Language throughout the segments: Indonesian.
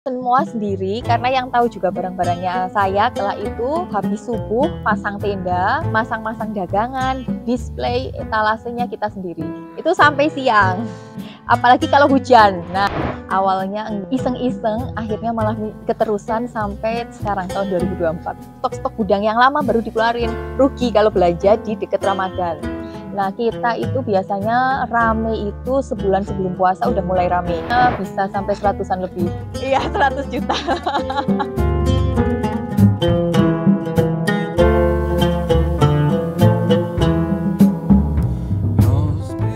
semua hmm. sendiri karena yang tahu juga barang-barangnya saya kala itu habis subuh pasang tenda, masang-masang dagangan, display etalasenya kita sendiri. Itu sampai siang. Apalagi kalau hujan. Nah, awalnya iseng-iseng, akhirnya malah keterusan sampai sekarang tahun 2024. Stok-stok gudang yang lama baru dikeluarin. Rugi kalau belanja di dekat Ramadan. Nah kita itu biasanya rame itu sebulan sebelum puasa udah mulai rame, bisa sampai seratusan lebih. Iya seratus juta.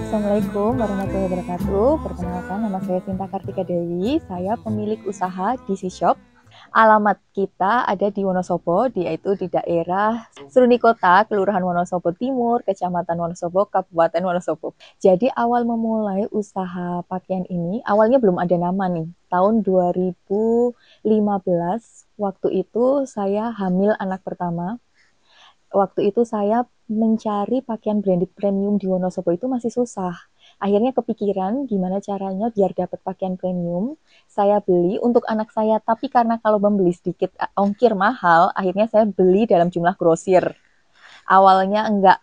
Assalamualaikum warahmatullahi wabarakatuh. Perkenalkan nama saya Sinta Kartika Dewi. Saya pemilik usaha DC Shop alamat kita ada di Wonosobo, yaitu di daerah Seruni Kota, Kelurahan Wonosobo Timur, Kecamatan Wonosobo, Kabupaten Wonosobo. Jadi awal memulai usaha pakaian ini, awalnya belum ada nama nih. Tahun 2015, waktu itu saya hamil anak pertama. Waktu itu saya mencari pakaian branded premium di Wonosobo itu masih susah akhirnya kepikiran gimana caranya biar dapat pakaian premium saya beli untuk anak saya tapi karena kalau membeli sedikit eh, ongkir mahal akhirnya saya beli dalam jumlah grosir awalnya enggak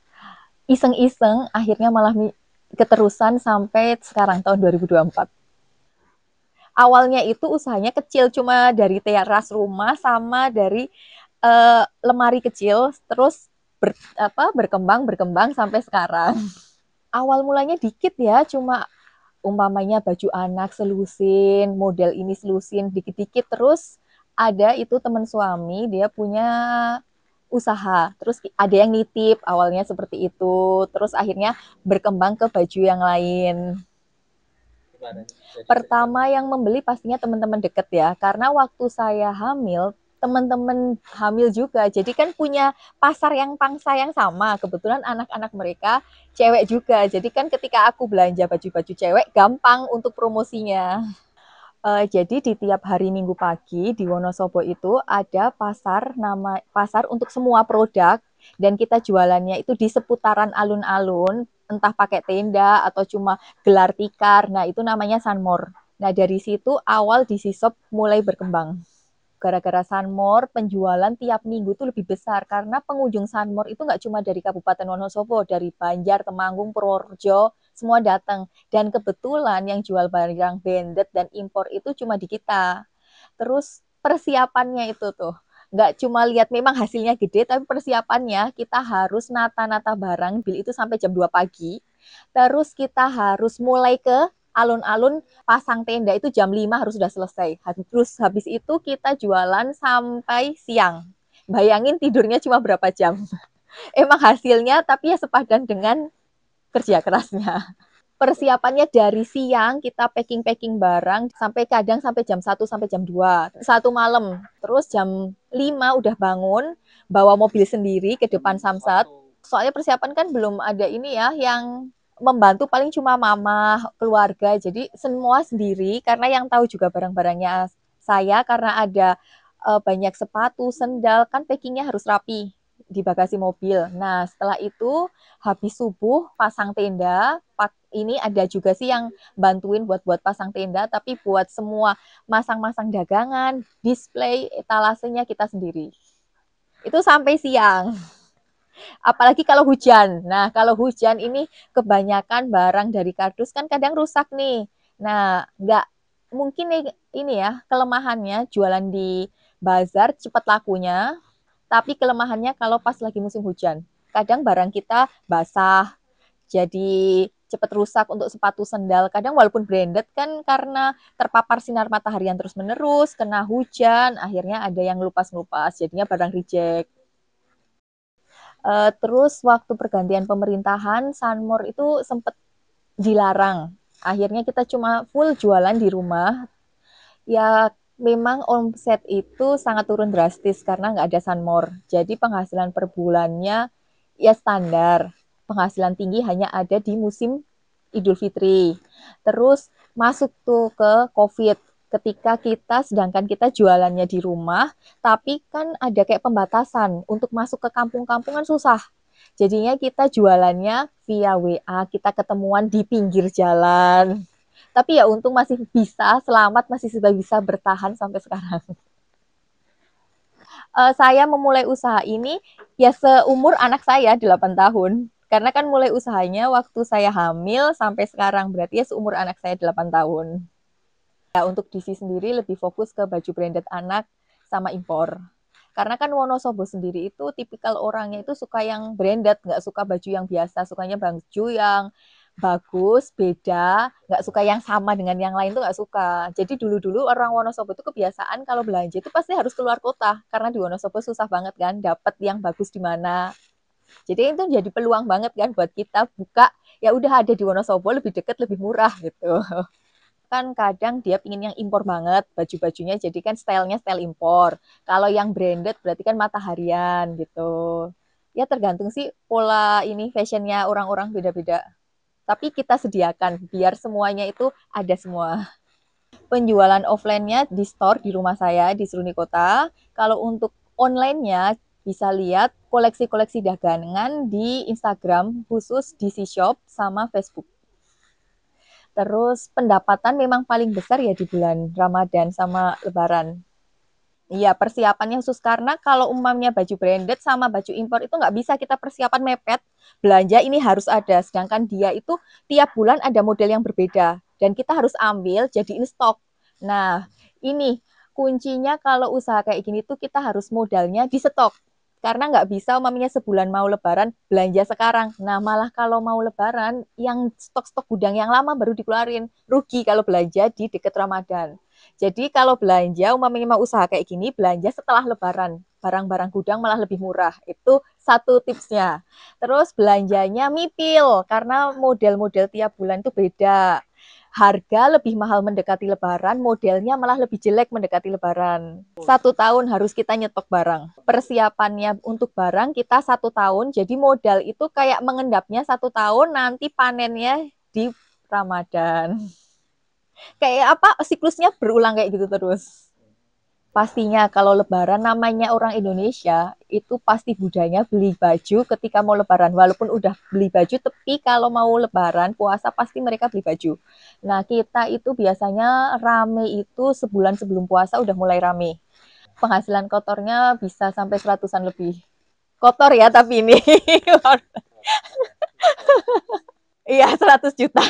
iseng-iseng akhirnya malah keterusan sampai sekarang tahun 2024 awalnya itu usahanya kecil cuma dari teras rumah sama dari uh, lemari kecil terus ber, apa berkembang berkembang sampai sekarang awal mulanya dikit ya, cuma umpamanya baju anak selusin, model ini selusin, dikit-dikit terus ada itu teman suami dia punya usaha terus ada yang nitip awalnya seperti itu terus akhirnya berkembang ke baju yang lain pertama yang membeli pastinya teman-teman deket ya karena waktu saya hamil teman-teman hamil juga. Jadi kan punya pasar yang pangsa yang sama. Kebetulan anak-anak mereka cewek juga. Jadi kan ketika aku belanja baju-baju cewek gampang untuk promosinya. Uh, jadi di tiap hari Minggu pagi di Wonosobo itu ada pasar nama pasar untuk semua produk dan kita jualannya itu di seputaran alun-alun entah pakai tenda atau cuma gelar tikar. Nah, itu namanya Sanmor. Nah, dari situ awal di Sisop mulai berkembang gara-gara Sanmor penjualan tiap minggu itu lebih besar karena pengunjung Sanmor itu nggak cuma dari Kabupaten Wonosobo, dari Banjar, Temanggung, Purworejo, semua datang. Dan kebetulan yang jual barang branded dan impor itu cuma di kita. Terus persiapannya itu tuh nggak cuma lihat memang hasilnya gede tapi persiapannya kita harus nata-nata barang bil itu sampai jam 2 pagi terus kita harus mulai ke alun-alun pasang tenda itu jam 5 harus sudah selesai. Terus habis itu kita jualan sampai siang. Bayangin tidurnya cuma berapa jam. Emang hasilnya tapi ya sepadan dengan kerja kerasnya. Persiapannya dari siang kita packing-packing barang sampai kadang sampai jam 1 sampai jam 2. Satu malam. Terus jam 5 udah bangun, bawa mobil sendiri ke depan Samsat. Soalnya persiapan kan belum ada ini ya yang membantu paling cuma mama, keluarga. Jadi semua sendiri karena yang tahu juga barang-barangnya saya karena ada uh, banyak sepatu, sendal kan packingnya harus rapi di bagasi mobil. Nah, setelah itu habis subuh pasang tenda. Pak, ini ada juga sih yang bantuin buat buat pasang tenda, tapi buat semua masang-masang dagangan, display, etalasenya kita sendiri. Itu sampai siang apalagi kalau hujan. Nah, kalau hujan ini kebanyakan barang dari kardus kan kadang rusak nih. Nah, nggak mungkin nih, ini ya kelemahannya jualan di bazar cepat lakunya, tapi kelemahannya kalau pas lagi musim hujan. Kadang barang kita basah, jadi cepat rusak untuk sepatu sendal. Kadang walaupun branded kan karena terpapar sinar matahari yang terus-menerus, kena hujan, akhirnya ada yang lupas-lupas, jadinya barang reject. Uh, terus waktu pergantian pemerintahan Sanmor itu sempat dilarang. Akhirnya kita cuma full jualan di rumah. Ya memang omset itu sangat turun drastis karena nggak ada Sanmor. Jadi penghasilan per bulannya ya standar. Penghasilan tinggi hanya ada di musim Idul Fitri. Terus masuk tuh ke COVID ketika kita sedangkan kita jualannya di rumah, tapi kan ada kayak pembatasan untuk masuk ke kampung kampungan susah. Jadinya kita jualannya via WA, kita ketemuan di pinggir jalan. Tapi ya untung masih bisa selamat, masih sudah bisa bertahan sampai sekarang. Uh, saya memulai usaha ini ya seumur anak saya 8 tahun. Karena kan mulai usahanya waktu saya hamil sampai sekarang berarti ya seumur anak saya 8 tahun. Ya, untuk DC sendiri lebih fokus ke baju branded anak sama impor. Karena kan Wonosobo sendiri itu tipikal orangnya itu suka yang branded, nggak suka baju yang biasa, sukanya baju yang bagus, beda, nggak suka yang sama dengan yang lain tuh nggak suka. Jadi dulu-dulu orang Wonosobo itu kebiasaan kalau belanja itu pasti harus keluar kota karena di Wonosobo susah banget kan dapat yang bagus di mana. Jadi itu jadi peluang banget kan buat kita buka ya udah ada di Wonosobo lebih deket lebih murah gitu. kan kadang dia pingin yang impor banget baju-bajunya jadi kan stylenya style impor kalau yang branded berarti kan mataharian gitu ya tergantung sih pola ini fashionnya orang-orang beda-beda tapi kita sediakan biar semuanya itu ada semua penjualan offline-nya di store di rumah saya di Seruni Kota kalau untuk online-nya bisa lihat koleksi-koleksi dagangan di Instagram khusus DC Shop sama Facebook Terus pendapatan memang paling besar ya di bulan Ramadan sama Lebaran. Iya persiapannya khusus karena kalau umumnya baju branded sama baju impor itu nggak bisa kita persiapan mepet belanja ini harus ada. Sedangkan dia itu tiap bulan ada model yang berbeda dan kita harus ambil jadi stok. Nah ini kuncinya kalau usaha kayak gini tuh kita harus modalnya di stok karena nggak bisa umaminya sebulan mau lebaran belanja sekarang. Nah malah kalau mau lebaran yang stok-stok gudang yang lama baru dikeluarin rugi kalau belanja di deket Ramadan. Jadi kalau belanja umaminya mau usaha kayak gini belanja setelah lebaran barang-barang gudang malah lebih murah itu satu tipsnya. Terus belanjanya mipil karena model-model tiap bulan itu beda harga lebih mahal mendekati lebaran, modelnya malah lebih jelek mendekati lebaran. Satu tahun harus kita nyetok barang. Persiapannya untuk barang kita satu tahun, jadi modal itu kayak mengendapnya satu tahun, nanti panennya di Ramadan. Kayak apa, siklusnya berulang kayak gitu terus pastinya kalau lebaran namanya orang Indonesia itu pasti budayanya beli baju ketika mau lebaran walaupun udah beli baju tapi kalau mau lebaran puasa pasti mereka beli baju. Nah, kita itu biasanya rame itu sebulan sebelum puasa udah mulai rame. Penghasilan kotornya bisa sampai seratusan lebih. Kotor ya tapi ini. Iya, seratus juta.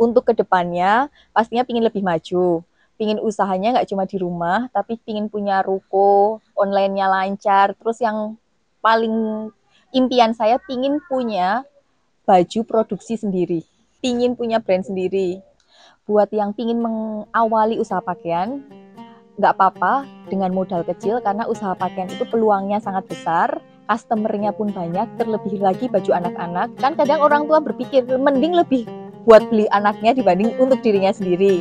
untuk kedepannya pastinya pingin lebih maju pingin usahanya nggak cuma di rumah tapi pingin punya ruko onlinenya lancar terus yang paling impian saya pingin punya baju produksi sendiri pingin punya brand sendiri buat yang pingin mengawali usaha pakaian nggak apa-apa dengan modal kecil karena usaha pakaian itu peluangnya sangat besar customernya pun banyak terlebih lagi baju anak-anak kan kadang orang tua berpikir mending lebih buat beli anaknya dibanding untuk dirinya sendiri.